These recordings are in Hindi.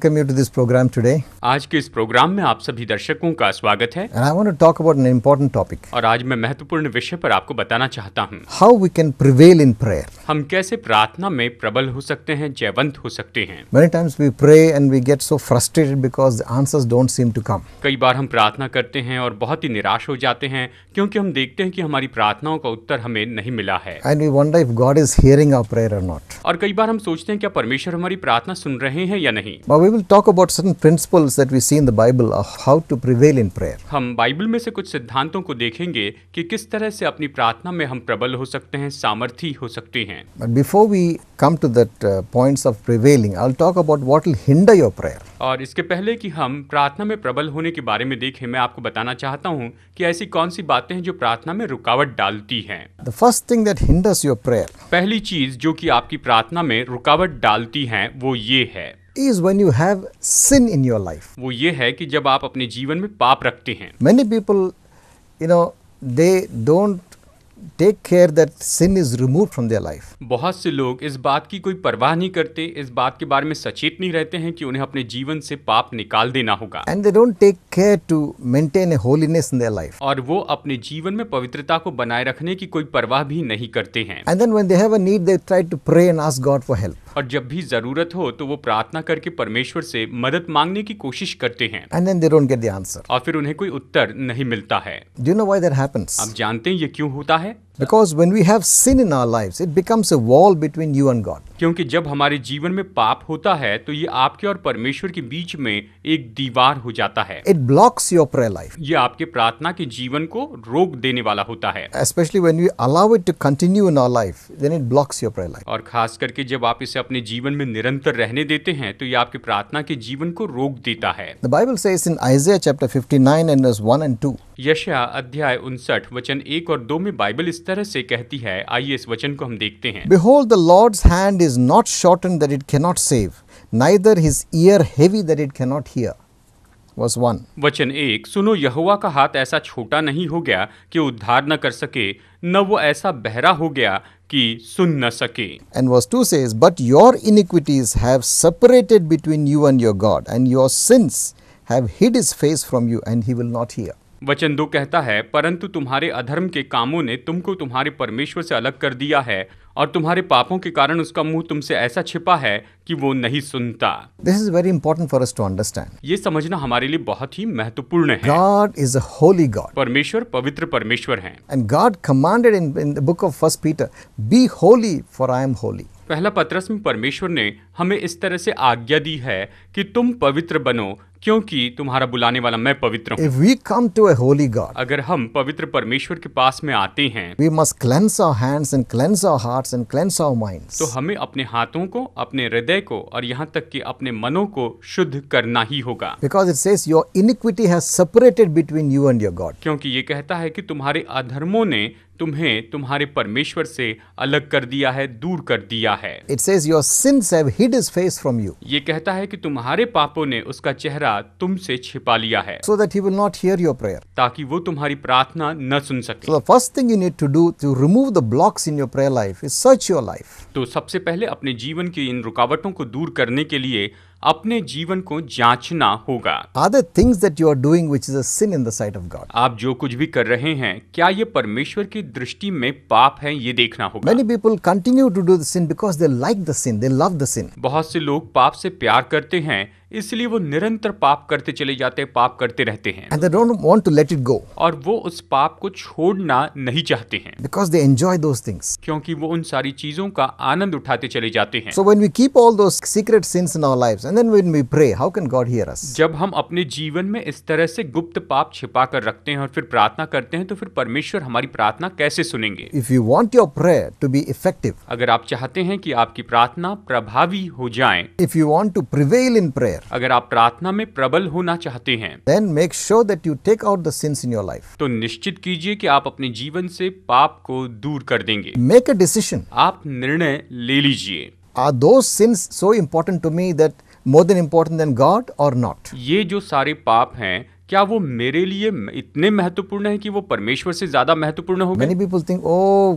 welcome you to this program today. आज के इस प्रोग्राम में आप सभी दर्शकों का स्वागत है And I want to talk about an important topic. और आज मैं महत्वपूर्ण विषय पर आपको बताना चाहता हूँ How we can prevail in prayer. हम कैसे प्रार्थना में प्रबल हो सकते हैं जयवंत हो सकते हैं Many times we pray and we get so frustrated because the answers don't seem to come. कई बार हम प्रार्थना करते हैं और बहुत ही निराश हो जाते हैं क्योंकि हम देखते हैं कि हमारी प्रार्थनाओं का उत्तर हमें नहीं मिला है And we wonder if God is hearing our prayer or not. और कई बार हम सोचते हैं क्या परमेश्वर हमारी प्रार्थना सुन रहे हैं या नहीं But we we will talk about certain principles that we see in the Bible of how to prevail in prayer. हम बाइबल में से कुछ सिद्धांतों को देखेंगे कि किस तरह से अपनी प्रार्थना में हम प्रबल हो सकते हैं सामर्थी हो सकते हैं But before we come to that uh, points of prevailing, I'll talk about what will hinder your prayer. और इसके पहले कि हम प्रार्थना में प्रबल होने के बारे में देखें मैं आपको बताना चाहता हूँ कि ऐसी कौन सी बातें हैं जो प्रार्थना में रुकावट डालती हैं The first thing that hinders your prayer. पहली चीज जो कि आपकी प्रार्थना में रुकावट डालती हैं वो ये है is when you have sin in your life. वो ये है कि जब आप अपने जीवन में पाप रखते हैं. Many people, you know, they don't take care that sin is remove from their life बहुत से लोग इस बात की कोई परवाह नहीं करते इस बात के बारे में सचेत नहीं रहते हैं कि उन्हें अपने जीवन से पाप निकाल देना होगा and they don't take care to maintain a holiness in their life और वो अपने जीवन में पवित्रता को बनाए रखने की कोई परवाह भी नहीं करते हैं and then when they have a need they try to pray and ask God for help और जब भी जरूरत हो तो वो प्रार्थना करके परमेश्वर से मदद मांगने की कोशिश करते हैं and then they don't get the answer और फिर उन्हें कोई उत्तर नहीं मिलता है do know why that happens आप जानते हैं ये क्यों होता है है because when we have sin in our life it becomes a wall between you and God क्योंकि जब हमारे जीवन में पाप होता है तो ये आपके और परमेश्वर के बीच में एक दीवार हो जाता है it blocks your prayer life ये आपके प्रार्थना के जीवन को रोक देने वाला होता है specially when you allow it to continue in our life then it blocks your prayer life और खास करके जब आप इसे अपने जीवन में निरंतर रहने देते हैं तो ये आपके प्रार्थना के जीवन को रोक देता है the Bible says in Isaiah chapter 59 and verse 1 and 2 यशया अध्याय 59 वचन 1 और 2 में बाइबल इस तरह से कहती है आइए इस वचन को हम देखते हैं Behold, the Lord's hand is not shortened that it cannot save, neither his ear heavy that it cannot hear. Verse 1. वचन एक सुनो यहुआ का हाथ ऐसा छोटा नहीं हो गया कि उद्धार न कर सके न वो ऐसा बहरा हो गया कि सुन न सके and verse two says but your iniquities have separated between you and your God and your sins have hid his face from you and he will not hear वचन दो कहता है परंतु तुम्हारे अधर्म के कामों ने तुमको तुम्हारे परमेश्वर से अलग कर दिया है और तुम्हारे पापों के कारण उसका मुंह तुमसे ऐसा छिपा है कि वो नहीं सुनता this is very important for us to understand ये समझना हमारे लिए बहुत ही महत्वपूर्ण है God is a holy God परमेश्वर पवित्र परमेश्वर हैं and God commanded in in the book of first Peter be holy for I am holy पहला पत्रस में परमेश्वर ने हमें इस तरह से आज्ञा दी है कि तुम पवित्र बनो क्योंकि तुम्हारा बुलाने वाला मैं पवित्र हूँ we come to a holy God अगर हम पवित्र परमेश्वर के पास में आते हैं we must cleanse our hands and cleanse our hearts and cleanse our minds तो हमें अपने हाथों को अपने हृदय को और यहाँ तक कि अपने मनों को शुद्ध करना ही होगा because it says your iniquity has separated between you and your God क्योंकि ये कहता है कि तुम्हारे अधर्मों ने तुम्हें तुम्हारे परमेश्वर से अलग कर दिया है दूर कर दिया है it says your sins have hid his face from you ये कहता है कि तुम्हारे पापों ने उसका चेहरा तुमसे छिपा लिया है so that he will not hear your prayer ताकि वो तुम्हारी प्रार्थना न सुन सके so the first thing you need to do to remove the blocks in your prayer life is search your life तो सबसे पहले अपने जीवन की इन रुकावटों को दूर करने के लिए अपने जीवन को जांचना होगा are things that you are doing which is a sin in the sight of God आप जो कुछ भी कर रहे हैं क्या ये परमेश्वर की दृष्टि में पाप है ये देखना होगा many people continue to do the sin because they like the sin they love the sin बहुत से लोग पाप से प्यार करते हैं इसलिए वो निरंतर पाप करते चले जाते हैं पाप करते रहते हैं And they don't want to let it go. और वो उस पाप को छोड़ना नहीं चाहते हैं because they enjoy those things. क्योंकि वो उन सारी चीजों का आनंद उठाते चले जाते हैं So when we keep all those secret sins in our lives and then when we pray how can God hear us जब हम अपने जीवन में इस तरह से गुप्त पाप छिपा कर रखते हैं और फिर प्रार्थना करते हैं तो फिर परमेश्वर हमारी प्रार्थना कैसे सुनेंगे if you want your prayer to be effective अगर आप चाहते हैं कि आपकी प्रार्थना प्रभावी हो जाए if you want to prevail in prayer prayer अगर आप प्रार्थना में प्रबल होना चाहते हैं then make sure that you take out the sins in your life तो निश्चित कीजिए कि आप अपने जीवन से पाप को दूर कर देंगे मेक अ डिसीजन आप निर्णय ले लीजिए are those sins so important to me that more than important than God और नॉट ये जो सारे पाप हैं क्या वो मेरे लिए इतने महत्वपूर्ण है कि वो परमेश्वर से ज्यादा महत्वपूर्ण हो many people think oh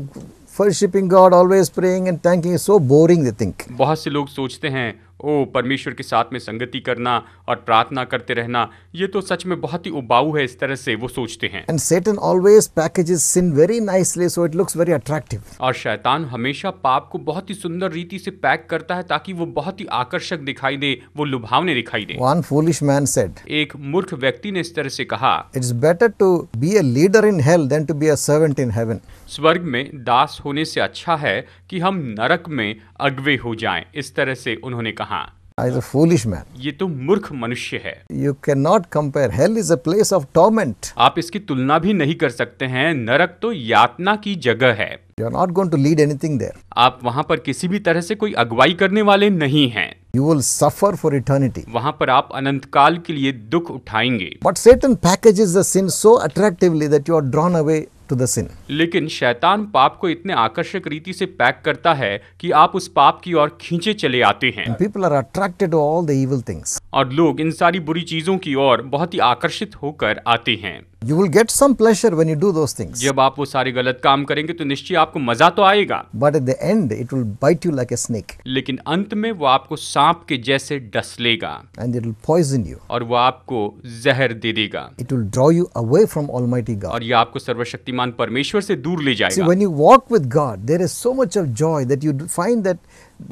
worshipping God always praying and thanking so boring they think बहुत से लोग सोचते हैं ओ परमेश्वर के साथ में संगति करना और प्रार्थना करते रहना ये तो सच में बहुत ही उबाऊ है इस तरह से वो सोचते हैं and Satan always packages sin very nicely so it looks very attractive और शैतान हमेशा पाप को बहुत ही सुंदर रीति से पैक करता है ताकि वो बहुत ही आकर्षक दिखाई दे वो लुभावने दिखाई दे वन फूलिश मैन सेड एक मूर्ख व्यक्ति ने इस तरह से कहा it's better to be a leader in hell than to be a servant in heaven स्वर्ग में दास होने से अच्छा है कि हम नरक में अगवे हो जाएं इस तरह से उन्होंने कहा Is a ये तो मूर्ख मनुष्य है you can not compare hell is a place of torment आप इसकी तुलना भी नहीं कर सकते हैं नरक तो यातना की जगह है you are not going to lead anything there आप वहाँ पर किसी भी तरह से कोई अगुवाई करने वाले नहीं हैं you will suffer for eternity वहाँ पर आप अनंत काल के लिए दुख उठाएंगे but Satan packages the sin so attractively that you are drawn away to the sin लेकिन शैतान पाप को इतने आकर्षक रीति से पैक करता है कि आप उस पाप की ओर खींचे चले आते हैं people are attracted all the evil things और लोग इन सारी बुरी चीजों की ओर बहुत ही आकर्षित होकर आते हैं you will get some pleasure when you do those things जब आप वो सारे गलत काम करेंगे तो निश्चय आपको मजा तो आएगा but at the end it will bite you like a snake लेकिन अंत में वो आपको सांप के जैसे डस लेगा and it will poison you और वो आपको जहर दे देगा it will draw you away from almighty God और ये आपको सर्वशक्तिमान परमेश्वर से दूर ले जाएगा when you walk with God there is so much of joy that you find that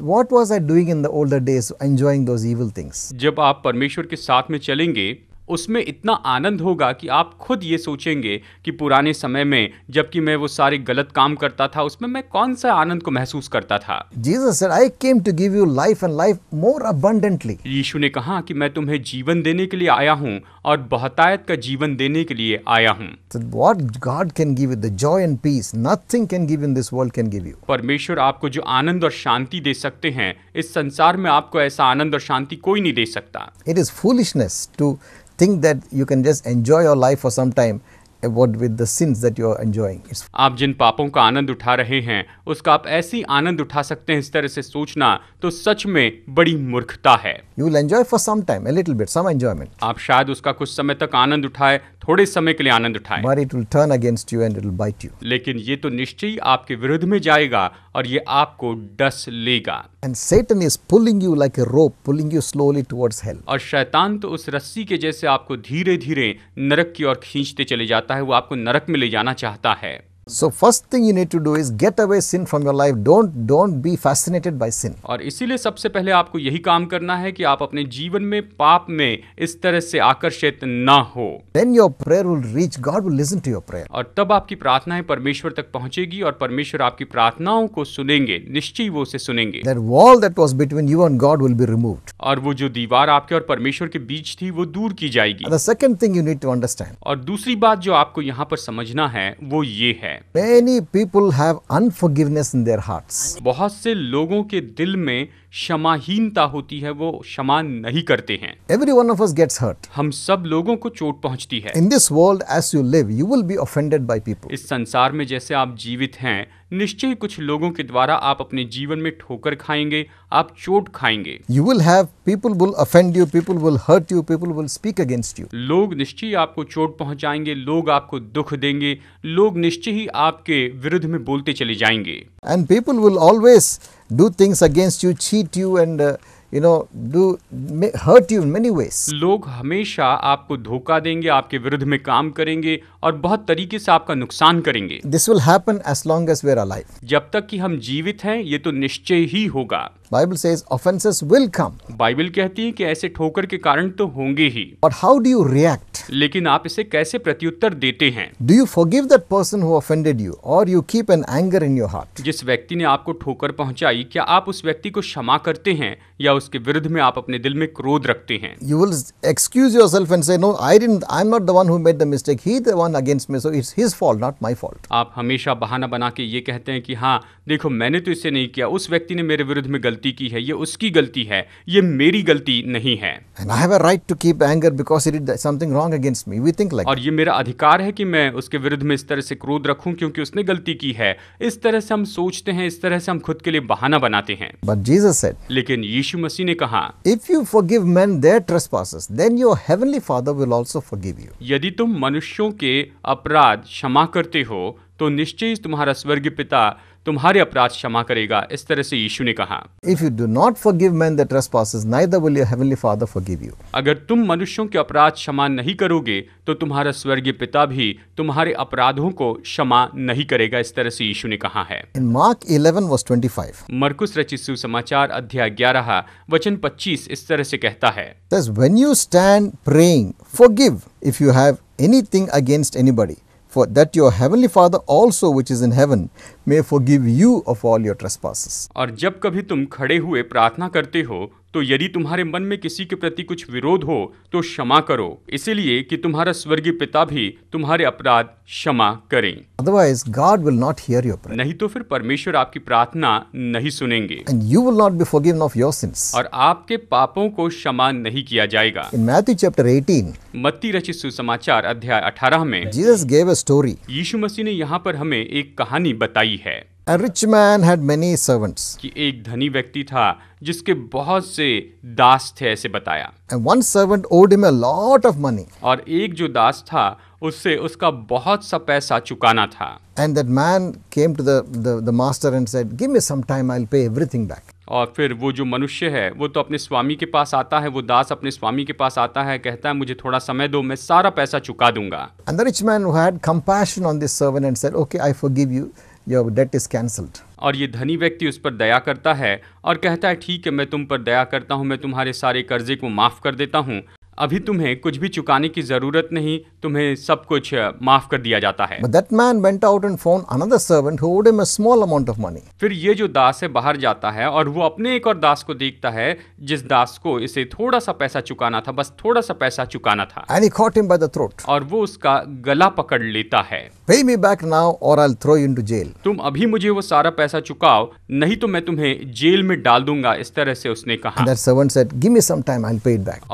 what was I doing in the older days enjoying those evil things? जब आप परमेश्वर के साथ में चलेंगे उसमें इतना आनंद होगा कि आप खुद ये सोचेंगे कि पुराने समय में जबकि मैं वो सारे गलत काम करता था उसमें मैं कौन सा आनंद को महसूस करता था Jesus said, I came to give you life and life more abundantly. यीशु ने कहा कि मैं तुम्हें जीवन देने के लिए आया हूँ और बहतायत का जीवन देने के लिए आया हूँ What God can give you, the joy and peace, nothing can give in this world can give you. परमेश्वर आपको जो आनंद और शांति दे सकते हैं इस संसार में आपको ऐसा आनंद और शांति कोई नहीं दे सकता it is foolishness to think that you can just enjoy your life for some time what with the sins that you are enjoying. It's आप जिन पापों का आनंद उठा रहे हैं उसका आप ऐसी आनंद उठा सकते हैं इस तरह से सोचना तो सच में बड़ी मूर्खता है You will enjoy for some time, a little bit, some enjoyment. आप शायद उसका कुछ समय तक आनंद उठाए थोड़े समय के लिए आनंद उठाए But it will turn against you and it will bite you. लेकिन ये तो निश्चय आपके विरुद्ध में जाएगा और ये आपको डस लेगा And Satan is pulling you like a rope, pulling you slowly towards hell. और शैतान तो उस रस्सी के जैसे आपको धीरे धीरे नरक की ओर खींचते चले जाता चाहता है वो आपको नरक में ले जाना चाहता है so first thing you need to do is get away sin from your life don't don't be fascinated by sin और इसीलिए सबसे पहले आपको यही काम करना है कि आप अपने जीवन में पाप में इस तरह से आकर्षित ना हो then your prayer will reach God will listen to your prayer और तब आपकी प्रार्थनाएं परमेश्वर तक पहुंचेगी और परमेश्वर आपकी प्रार्थनाओं को सुनेंगे निश्चय वो उसे सुनेंगे that wall that was between you and God will be removed और वो जो दीवार आपके और परमेश्वर के बीच थी वो दूर की जाएगी the second thing you need to understand और दूसरी बात जो आपको यहाँ पर समझना है वो ये है many people have unforgiveness in their hearts बहुत से लोगों के दिल में क्षमाहीनता होती है वो क्षमा नहीं करते हैं every one of us gets hurt हम सब लोगों को चोट पहुंचती है in this world as you live you will be offended by people इस संसार में जैसे आप जीवित हैं निश्चय कुछ लोगों के द्वारा आप अपने जीवन में ठोकर खाएंगे आप चोट खाएंगे you will have people will offend you people will hurt you people will speak against you लोग निश्चय ही आपको चोट पहुंचाएंगे लोग आपको दुख देंगे लोग निश्चय ही आपके विरुद्ध में बोलते चले जाएंगे and people will always do things against you cheat you and you know do hurt you in many ways लोग हमेशा आपको धोखा देंगे आपके विरुद्ध में काम करेंगे और बहुत तरीके से आपका नुकसान करेंगे this will happen as long as we're alive जब तक कि हम जीवित हैं ये तो निश्चय ही होगा Bible says offences will come बाइबल कहती है कि ऐसे ठोकर के कारण तो होंगे ही but how do you react लेकिन आप इसे कैसे प्रत्युत्तर देते हैं do you forgive that person who offended you और you keep an anger in your heart जिस व्यक्ति ने आपको ठोकर पहुंचाई क्या आप उस व्यक्ति को क्षमा करते हैं या उसके विरुद्ध में आप अपने दिल में क्रोध रखते हैं you will excuse your self and say no I didn't I am not the one who made the mistake he the one against me so it's his fault not my fault आप हमेशा बहाना बना के ये कहते हैं कि हाँ देखो मैंने तो इसे नहीं किया उस व्यक्ति ने मेरे विरुद्ध में गलती की है ये उसकी गलती है ये मेरी गलती नहीं है and I have a right to keep anger because he did something wrong against me we think like और ये मेरा अधिकार है कि मैं उसके विरुद्ध में इस तरह से क्रोध रखूं क्योंकि उसने गलती की है इस तरह से हम सोचते हैं इस तरह से हम खुद के लिए बहाना बनाते हैं बट जीसस सेड लेकिन यीशु यीशु मसीह ने कहा if you forgive men their trespasses then your heavenly father will also forgive you यदि तुम मनुष्यों के अपराध क्षमा करते हो तो निश्चय तुम्हारा स्वर्गीय पिता तुम्हारे अपराध क्षमा करेगा इस तरह से यीशु ने कहा if you do not forgive men the trespasses neither will your heavenly father forgive you अगर तुम मनुष्यों के अपराध क्षमा नहीं करोगे तो तुम्हारा स्वर्गीय पिता भी तुम्हारे अपराधों को क्षमा नहीं करेगा इस तरह से यीशु ने कहा है इन मार्क 11 वर्स 25 मरकुस रचित सुसमाचार अध्याय 11 वचन 25 इस तरह से कहता है when you stand praying forgive if you have anything against anybody for that your heavenly Father also which is in heaven may give you of all your trespasses. और जब कभी तुम खड़े हुए प्रार्थना करते हो तो यदि तुम्हारे मन में किसी के प्रति कुछ विरोध हो तो क्षमा करो इसलिए कि तुम्हारा स्वर्गीय पिता भी तुम्हारे अपराध क्षमा करें otherwise God will not hear your prayer नहीं तो फिर परमेश्वर आपकी प्रार्थना नहीं सुनेंगे and you will not be forgiven of your sins और आपके पापों को क्षमा नहीं किया जाएगा इन मैथ्यू चैप्टर 18 मत्ती रचित सुसमाचार अध्याय 18 में जीसस गेव अ स्टोरी यीशु मसीह ने यहाँ पर हमें एक कहानी बताई आई है A rich man had many servants. कि एक धनी व्यक्ति था जिसके बहुत से दास थे ऐसे बताया And one servant owed him a lot of money. और एक जो दास था उससे उसका बहुत सा पैसा चुकाना था And that man came to the the, the master and said, "Give me some time, I'll pay everything back." और फिर वो जो मनुष्य है वो तो अपने स्वामी के पास आता है वो दास अपने स्वामी के पास आता है कहता है मुझे थोड़ा समय दो मैं सारा पैसा चुका दूंगा And the rich man who had compassion on this servant and said, "Okay, I forgive you." Your debt is cancelled और ये धनी व्यक्ति उस पर दया करता है और कहता है ठीक है मैं तुम पर दया करता हूँ मैं तुम्हारे सारे कर्जे को माफ़ कर देता हूँ अभी तुम्हें कुछ भी चुकाने की जरूरत नहीं तुम्हें सब कुछ माफ कर दिया जाता है फिर ये जो दास है बाहर जाता है और वो अपने एक और दास को देखता है जिस दास को इसे थोड़ा सा पैसा चुकाना था बस थोड़ा सा पैसा चुकाना था And he caught him by the throat. और वो उसका गला पकड़ लेता है पे मी बैक नाउ और I throw into jail तुम अभी मुझे वो सारा पैसा चुकाओ नहीं तो मैं तुम्हें जेल में डाल दूंगा इस तरह से उसने कहा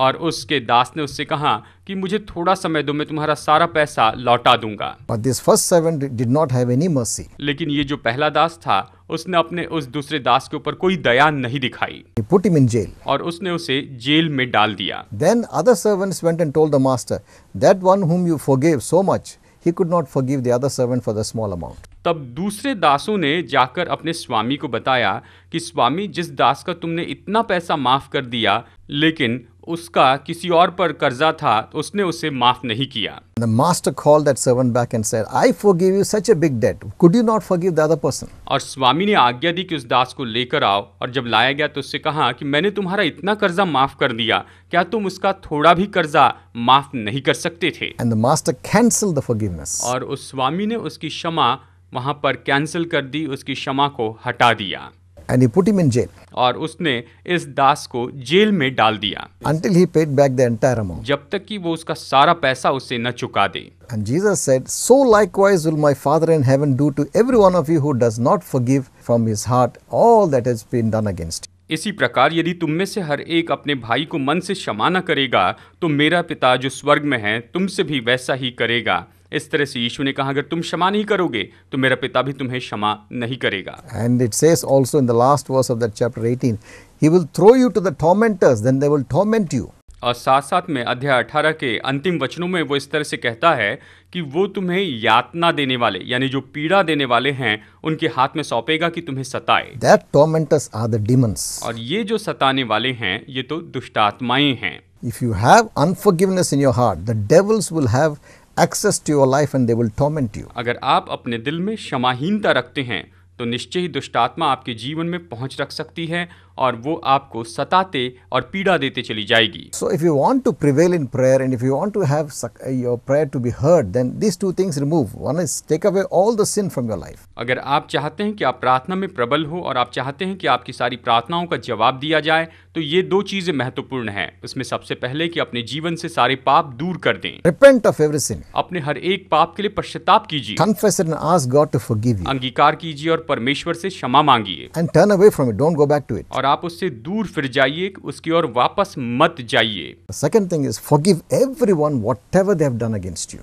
और उसके दास ने उससे कहा कि मुझे थोड़ा समय दो मैं तुम्हारा सारा पैसा लौटा दूंगा But this first servant did not have any mercy. लेकिन ये जो पहला दास था उसने अपने उस दूसरे दास के ऊपर कोई दया नहीं दिखाई He put him in jail. और उसने उसे जेल में डाल दिया then other servants went and told the master that one whom you forgive so much he could not forgive the other servant for the small amount तब दूसरे दासों ने जाकर अपने स्वामी को बताया कि स्वामी जिस दास का तुमने इतना पैसा माफ कर दिया लेकिन उसका किसी और पर कर्जा था तो उसने उसे माफ नहीं किया The master called that servant back and said, I forgive you such a big debt. Could you not forgive the other person? और स्वामी ने आज्ञा दी कि उस दास को लेकर आओ और जब लाया गया तो उससे कहा कि मैंने तुम्हारा इतना कर्जा माफ कर दिया क्या तुम उसका थोड़ा भी कर्जा माफ नहीं कर सकते थे and the master cancel the forgiveness और उस स्वामी ने उसकी क्षमा वहां पर कैंसिल कर दी उसकी क्षमा को हटा दिया and he put him in jail. और उसने इस दास को जेल में डाल दिया Until he paid back the entire amount. जब तक कि वो उसका सारा पैसा उसे न चुका दे And Jesus said, So likewise will my Father in heaven do to every one of you who does not forgive from his heart all that has been done against you. इसी प्रकार यदि तुम में से हर एक अपने भाई को मन से क्षमा न करेगा तो मेरा पिता जो स्वर्ग में है तुमसे भी वैसा ही करेगा इस तरह से यीशु ने कहा अगर तुम क्षमा नहीं करोगे तो मेरा पिता भी तुम्हें क्षमा नहीं करेगा and it says also in the last verse of that chapter 18 he will throw you to the tormentors then they will torment you और साथ साथ में अध्याय 18 के अंतिम वचनों में वो इस तरह से कहता है कि वो तुम्हें यातना देने वाले यानी जो पीड़ा देने वाले हैं उनके हाथ में सौंपेगा कि तुम्हें सताए That tormentors are the demons. और ये जो सताने वाले हैं ये तो दुष्टात्माएं हैं if you have unforgiveness in your heart the devils will have access to your life and they will torment you अगर आप अपने दिल में क्षमाहीनता रखते हैं तो निश्चय ही दुष्टात्मा आपके जीवन में पहुंच रख सकती है और वो आपको सताते और पीड़ा देते चली जाएगी so if you want to prevail in prayer and if you to have your prayer to be heard then this two things remove one is take away all the sin from your life अगर आप चाहते हैं कि आप प्रार्थना में प्रबल हो और आप चाहते हैं कि आपकी सारी प्रार्थनाओं का जवाब दिया जाए तो ये दो चीजें महत्वपूर्ण हैं उसमें सबसे पहले कि अपने जीवन से सारे पाप दूर कर दें रिपेंट ऑफ एवरी सिन अपने हर एक पाप के लिए पश्चाताप कीजिए confess and ask God to forgive you अंगीकार कीजिए और परमेश्वर से क्षमा मांगिए and turn away from it don't go back to it और आप उससे दूर फिर जाइए उसकी ओर वापस मत जाइए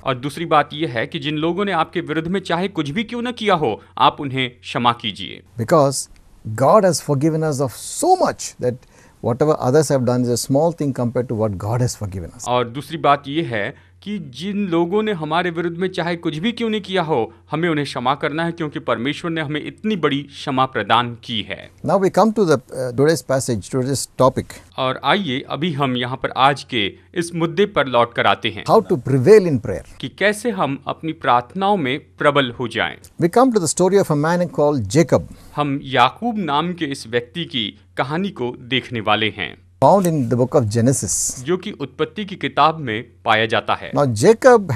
और दूसरी बात यह है कि जिन लोगों ने आपके विरुद्ध में चाहे कुछ भी क्यों ना किया हो आप उन्हें क्षमा कीजिए because God has forgiven us of so much that whatever others have done is a small thing compared to what God has forgiven us. और दूसरी बात यह है कि जिन लोगों ने हमारे विरुद्ध में चाहे कुछ भी क्यों नहीं किया हो हमें उन्हें क्षमा करना है क्योंकि परमेश्वर ने हमें इतनी बड़ी क्षमा प्रदान की है now we come to today's passage to topic और आइए अभी हम यहाँ पर आज के इस मुद्दे पर लौट कर आते हैं how to prevail in prayer कि कैसे हम अपनी प्रार्थनाओं में प्रबल हो जाएं we come to the story of a man called Jacob हम याकूब नाम के इस व्यक्ति की कहानी को देखने वाले हैं found in the book of Genesis जो कि उत्पत्ति की किताब में पाया जाता है now Jacob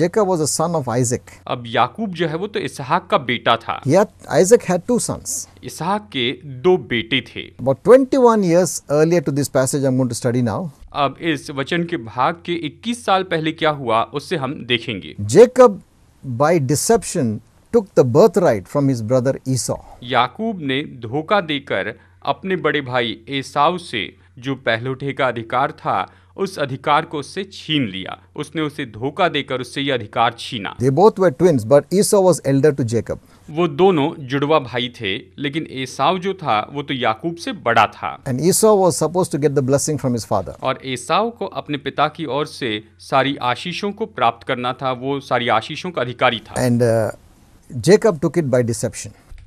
Jacob was a son of Isaac अब याकूब जो है वो तो इसहाक का बेटा था yet Isaac had two sons इसहाक के दो बेटे थे about 21 years earlier to this passage I am going to study now अब इस वचन के भाग के 21 साल पहले क्या हुआ उससे हम देखेंगे Jacob by deception took the birthright from his brother Esau. याकूब ने धोखा देकर अपने बड़े भाई एसाव से जो पहलोठे का अधिकार था उस अधिकार को उससे छीन लिया उसने उसे धोखा देकर उससे यह अधिकार छीना They both were twins, but Esau was elder to Jacob. वो दोनों जुड़वा भाई थे लेकिन एसाव जो था वो तो याकूब से बड़ा था And Esau was supposed to get the blessing from his father. और एसाव को अपने पिता की ओर से सारी आशीषों को प्राप्त करना था वो सारी आशीषों का अधिकारी था and Jacob uh, Jacob took it by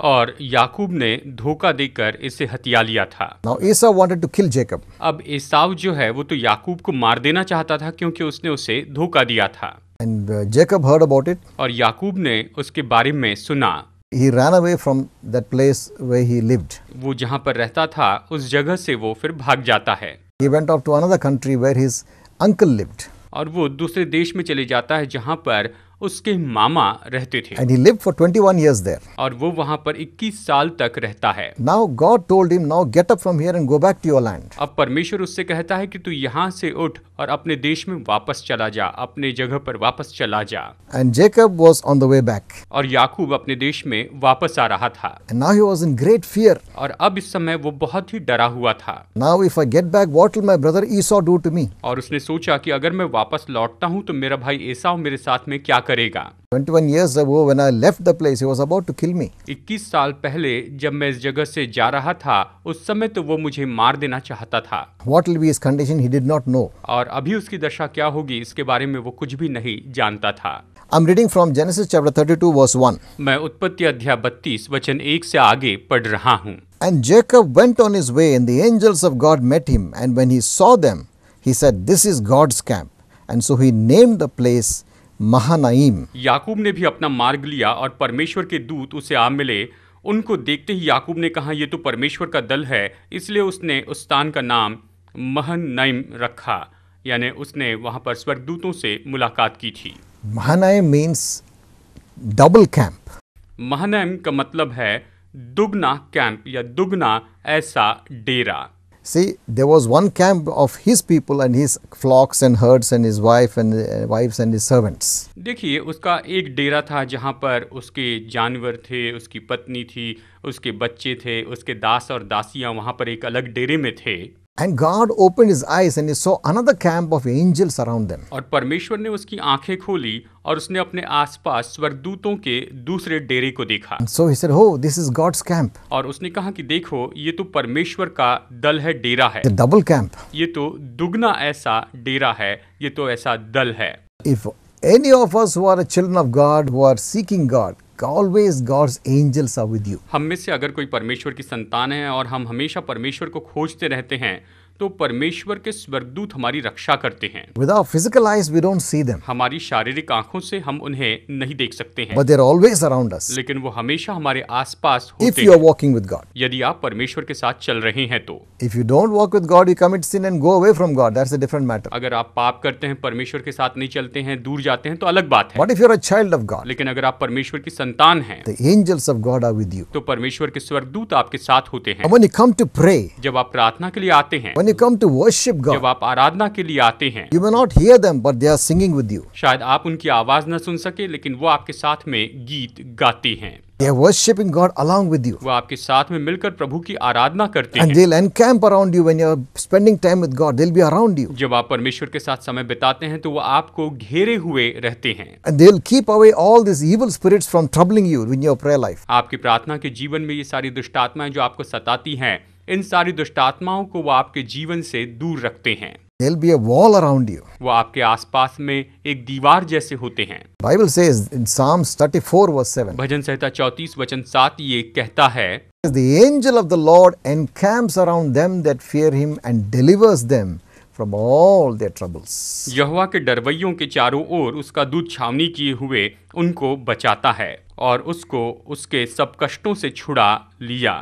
और याकूब ने धोखा देकर इसे हत्या लिया था Now, Esau wanted to kill Jacob. अब एसाव जो है वो तो याकूब को मार देना चाहता था क्योंकि उसने उसे धोखा दिया था And uh, Jacob heard about it. और याकूब ने उसके बारे में सुना He ran away from that place where he lived. वो जहाँ पर रहता था उस जगह से वो फिर भाग जाता है He went off to another country where his uncle lived. और वो दूसरे देश में चले जाता है जहाँ पर उसके मामा रहते थे and he live for 21 years there और वो वहां पर 21 साल तक रहता है now God told him now get up from here and go back to your land अब परमेश्वर उससे कहता है कि तू यहां से उठ और अपने देश में वापस चला जा अपने जगह पर वापस चला जा and Jacob was on the way back और याकूब अपने देश में वापस आ रहा था and now he was in great fear और अब इस समय वो बहुत ही डरा हुआ था now if I get back what will my brother Esau do to me और उसने सोचा कि अगर मैं वापस लौटता हूँ तो मेरा भाई ऐसा मेरे साथ में क्या करेगा 21 years ago when I left the place, he was about to kill me. 21 साल पहले जब मैं इस जगह से जा रहा था उस समय तो वो मुझे मार देना चाहता था What will be his condition, he did not know. और अभी उसकी दशा क्या होगी इसके बारे में वो कुछ भी नहीं जानता था I'm reading from Genesis chapter 32 verse 1. मैं उत्पत्ति अध्याय 32 वचन 1 से आगे पढ़ रहा हूँ And Jacob went on his way and the angels of God met him and when he saw them, he said, This is God's camp. And so he named the place महानाइम याकूब ने भी अपना मार्ग लिया और परमेश्वर के दूत उसे आ मिले उनको देखते ही याकूब ने कहा यह तो परमेश्वर का दल है इसलिए उसने उस स्थान का नाम महानाइम रखा यानी उसने वहाँ पर स्वर्गदूतों से मुलाकात की थी Mahanaim means double camp Mahanaim का मतलब है दुगना कैंप या दुगना ऐसा डेरा See, there was one camp of his people and his flocks and herds and his wife and uh, wives and his servants. dekhiye uska ek dera tha jahan par uske janwar the uski patni thi uske bacche the uske das aur dasiyan wahan par ek alag dere mein the and God open his eyes and so another camp of angels around them और परमेश्वर ने उसकी आंखें खोली और उसने अपने आसपास स्वर्गदूतों के दूसरे डेरे को देखा so he said oh this is God's camp और उसने कहा कि देखो ये तो परमेश्वर का दल है डेरा है डबल कैंप ये तो दुगना ऐसा डेरा है ये तो ऐसा दल है if any of us who are children of God who are seeking God always God's angels are with you हम में से अगर कोई परमेश्वर की संतान है और हम हमेशा परमेश्वर को खोजते रहते हैं तो परमेश्वर के स्वर्गदूत हमारी रक्षा करते हैं विदाउट फिजिकल आईज वी हमारी शारीरिक आंखों से हम उन्हें नहीं देख सकते हैं लेकिन वो हमेशा हमारे आस पास if you are walking with God यदि आप परमेश्वर के साथ चल रहे हैं तो if you don't walk with God you commit sin and go away from God that's different matter अगर आप पाप करते हैं परमेश्वर के साथ नहीं चलते हैं दूर जाते हैं तो अलग बात है but if you child of God लेकिन अगर आप परमेश्वर की संतान हैं angels of God are with you तो परमेश्वर के स्वर्गदूत आपके साथ होते हैं जब आप प्रार्थना के लिए आते हैं When you come to worship God, जब आप आराधना के लिए आते हैं you may not hear them, but they are singing with you. शायद आप उनकी आवाज न सुन सके लेकिन वो आपके साथ में गीत गाते हैं They are worshiping God along with you. वो आपके साथ में मिलकर प्रभु की आराधना करते And हैं। they'll encamp around you when you're spending time with God. They'll be around you. जब आप परमेश्वर के साथ समय बिताते हैं तो वो आपको घेरे हुए रहते हैं And they'll keep away all these evil spirits from troubling you in your prayer life. आपकी प्रार्थना के जीवन में ये सारी दुष्ट आत्माएं जो आपको सताती हैं इन सारी दुष्टात्माओं को वो आपके जीवन से दूर रखते हैं There'll be a wall around you. वो आपके आसपास में एक दीवार जैसे होते हैं Bible says in Psalms 34 verse 7. भजन संहिता 34 वचन 7 ये कहता है The angel of the Lord encamps around them that fear him and delivers them from all their troubles. यहोवा के डरवैयों के चारों ओर उसका दूध छावनी किए हुए उनको बचाता है और उसको उसके सब कष्टों से छुड़ा लिया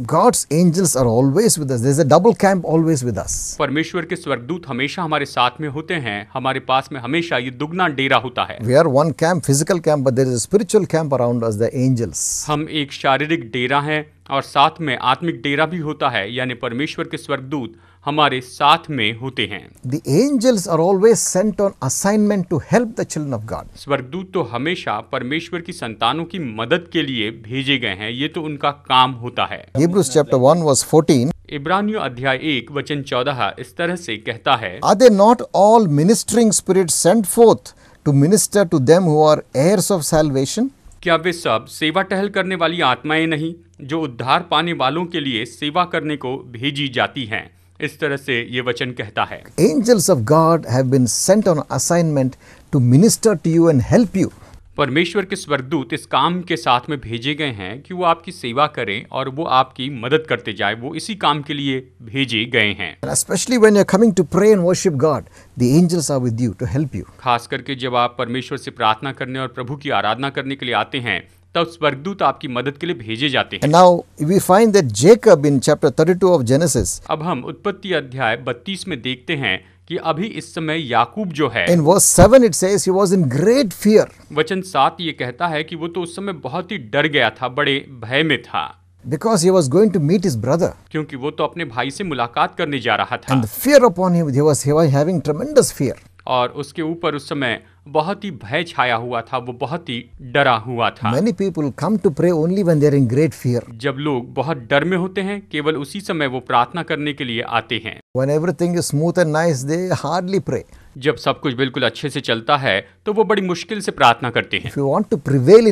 God's angels are always with us. There's a double camp always with us. परमेश्वर के स्वर्गदूत हमेशा हमारे साथ में होते हैं हमारे पास में हमेशा ये दुगना डेरा होता है We are one camp, physical camp, but there is a spiritual camp around us, the angels. हम एक शारीरिक डेरा हैं और साथ में आत्मिक डेरा भी होता है यानी परमेश्वर के स्वर्गदूत हमारे साथ में होते हैं the angels are always sent on assignment to help the children of God स्वर्गदूत तो हमेशा परमेश्वर की संतानों की मदद के लिए भेजे गए हैं ये तो उनका काम होता है हिब्रूस चैप्टर 1 verse 14 इब्रानियो अध्याय 1 वचन 14 इस तरह से कहता है are they not all ministering spirit sent forth to minister to them who are heirs of salvation क्या वे सब सेवा टहल करने वाली आत्माएं नहीं जो उद्धार पाने वालों के लिए सेवा करने को भेजी जाती हैं इस तरह से ये वचन कहता है angels of God have been sent on assignment to minister to you and help you परमेश्वर के स्वर्गदूत इस काम के साथ में भेजे गए हैं कि वो आपकी सेवा करें और वो आपकी मदद करते जाए वो इसी काम के लिए भेजे गए हैं specially when you coming to pray and worship God the angels are with you to help you खास करके जब आप परमेश्वर से प्रार्थना करने और प्रभु की आराधना करने के लिए आते हैं तब स्वर्गदूत आपकी मदद के लिए भेजे जाते हैं now we find that Jacob in chapter 32 of Genesis अब हम उत्पत्ति अध्याय 32 में देखते हैं कि अभी इस समय याकूब जो है in verse 7 it says he was in great fear वचन 7 ये कहता है कि वो तो उस समय बहुत ही डर गया था बड़े भय में था because he was going to meet his brother क्योंकि वो तो अपने भाई से मुलाकात करने जा रहा था and the fear upon him he was he was having tremendous fear और उसके ऊपर उस समय बहुत ही भय छाया हुआ था वो बहुत ही डरा हुआ था many people come to pray only when they in great fear जब लोग बहुत डर में होते हैं केवल उसी समय वो प्रार्थना करने के लिए आते हैं when everything is smooth and nice they hardly pray जब सब कुछ बिल्कुल अच्छे से चलता है तो वो बड़ी मुश्किल से प्रार्थना करते हैं if you want to prevail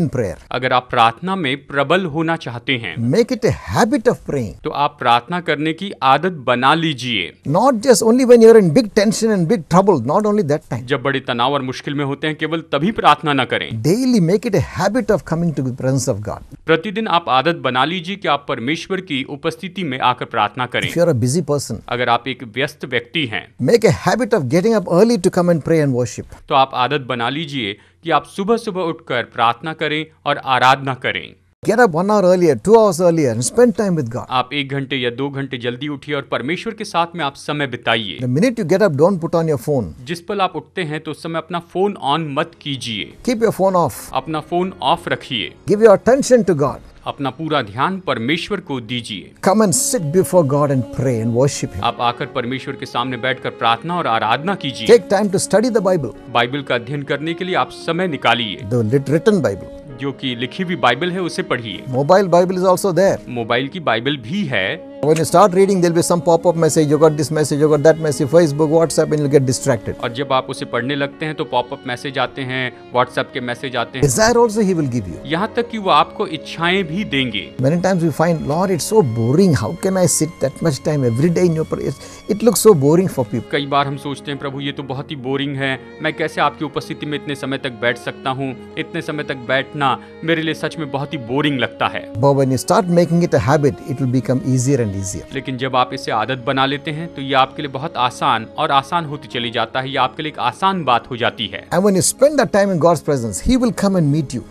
अगर आप प्रार्थना में प्रबल होना चाहते हैं make it a habit of praying तो आप प्रार्थना करने की आदत बना लीजिए not just only when you in big tension and big trouble not only जब बड़ी तनाव और मुश्किल में होते हैं केवल तभी प्रार्थना न करें daily make it habit of coming to presence of God प्रतिदिन आप आदत बना लीजिए कि आप परमेश्वर की उपस्थिति में आकर प्रार्थना करें यू आर बिजी पर्सन अगर आप एक व्यस्त व्यक्ति हैं make a habit of getting up early to come and pray and worship तो आप आदत बना लीजिए कि आप सुबह सुबह उठकर प्रार्थना करें और आराधना करें get up hour earlier two hours earlier spend time with God आप एक घंटे या दो घंटे जल्दी उठिए और परमेश्वर के साथ में आप समय बिताइए minute you get up don't put on your phone जिस पल आप उठते हैं तो उस समय अपना फोन ऑन मत कीजिए कीप योर फोन ऑफ अपना फोन ऑफ रखिए give your attention to God अपना पूरा ध्यान परमेश्वर को दीजिए come and sit before God and pray and worship आप आकर परमेश्वर के सामने बैठकर प्रार्थना और आराधना कीजिए take time to study the Bible Bible का अध्ययन करने के लिए आप समय निकालिए द रिटन बाइबल जो कि लिखी हुई बाइबल है उसे पढ़िए mobile Bible is also there mobile की बाइबल भी है When you start reading, there'll be some pop-up message. You got this message, you got that message, Facebook, WhatsApp, and you'll get distracted. और जब आप उसे पढ़ने लगते हैं तो पॉपअप मैसेज आते हैं WhatsApp के मैसेज आते हैं Desire also he will give you. यहाँ तक कि वो आपको इच्छाएं भी देंगे Many times we find, Lord, it's so boring. How can I sit that much time every day in your prayer? It looks so boring for people. कई बार हम सोचते हैं प्रभु ये तो बहुत ही बोरिंग है मैं कैसे आपकी उपस्थिति में इतने समय तक बैठ सकता हूँ इतने समय तक बैठना मेरे लिए सच में बहुत ही बोरिंग लगता है But when you start making it a habit, it will become easier and लीजिए लेकिन जब आप इसे आदत बना लेते हैं तो ये आपके लिए बहुत आसान और आसान होती चली जाता है ये आपके लिए एक आसान बात हो जाती है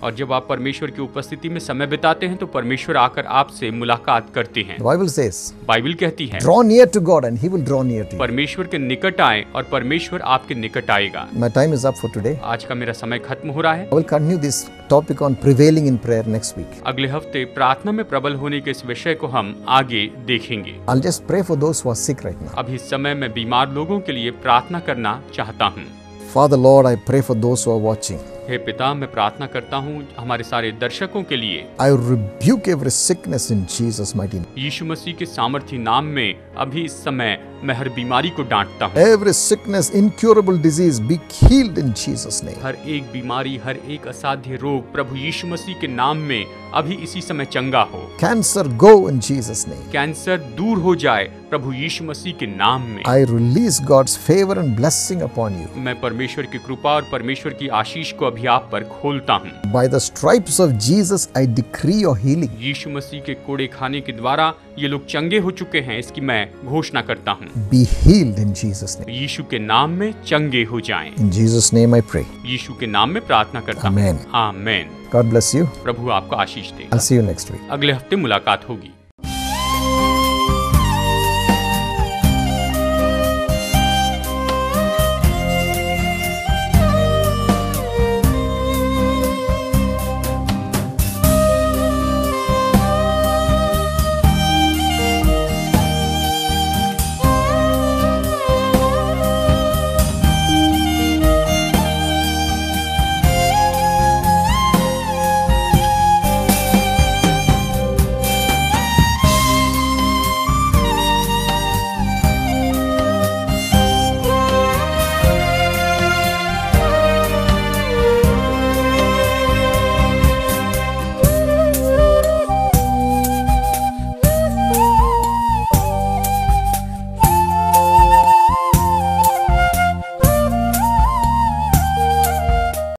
और जब आप परमेश्वर की उपस्थिति में समय बिताते हैं तो परमेश्वर आकर आपसे मुलाकात करते हैं बाइबल says, बाइबल कहती है draw near to God and he will draw near to परमेश्वर के निकट आए और परमेश्वर आपके निकट आएगा my time is up for today आज का मेरा समय खत्म हो रहा है I will continue this topic on prevailing in prayer next week अगले हफ्ते प्रार्थना में प्रबल होने के इस विषय को हम आगे देखेंगे right अभी समय में बीमार लोगों के लिए प्रार्थना करना चाहता हूँ for Lord I pray for those watching हे पिता मैं प्रार्थना करता हूँ हमारे सारे दर्शकों के लिए I rebuke every sickness in Jesus mighty यीशु मसीह के सामर्थ्य नाम में अभी इस समय मैं हर बीमारी को डांटता हूँ every sickness incurable disease be healed in Jesus name हर एक बीमारी हर एक असाध्य रोग प्रभु यीशु मसीह के नाम में अभी इसी समय चंगा हो cancer go in Jesus name cancer दूर हो जाए प्रभु यीशु मसीह के नाम में I release God's favour and blessing upon you मैं परमेश्वर की कृपा और परमेश्वर की आशीष को अभी भी आप पर खोलता हूँ by the stripes of Jesus I decree your healing यीशु मसीह के कोड़े खाने के द्वारा ये लोग चंगे हो चुके हैं इसकी मैं घोषणा करता हूँ be healed in Jesus name यीशु के नाम में चंगे हो जाएं in Jesus name I pray यीशु के नाम में प्रार्थना करता हूँ आमेन गॉड ब्लेस यू प्रभु आपको आशीष दे सी यू नेक्स्ट वीक अगले हफ्ते मुलाकात होगी